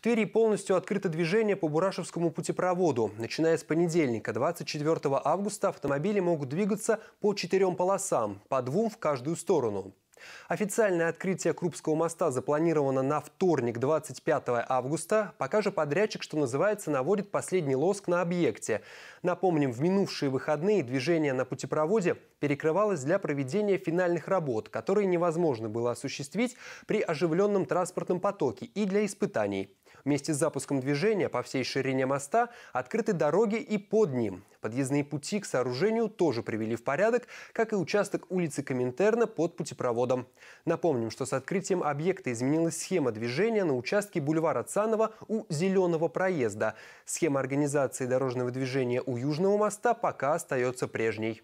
В Твери полностью открыто движение по Бурашевскому путепроводу. Начиная с понедельника, 24 августа, автомобили могут двигаться по четырем полосам, по двум в каждую сторону. Официальное открытие Крупского моста запланировано на вторник, 25 августа. Пока же подрядчик, что называется, наводит последний лоск на объекте. Напомним, в минувшие выходные движение на путепроводе перекрывалось для проведения финальных работ, которые невозможно было осуществить при оживленном транспортном потоке и для испытаний. Вместе с запуском движения по всей ширине моста открыты дороги и под ним. Подъездные пути к сооружению тоже привели в порядок, как и участок улицы Коминтерна под путепроводом. Напомним, что с открытием объекта изменилась схема движения на участке бульвара Цанова у Зеленого проезда. Схема организации дорожного движения у Южного моста пока остается прежней.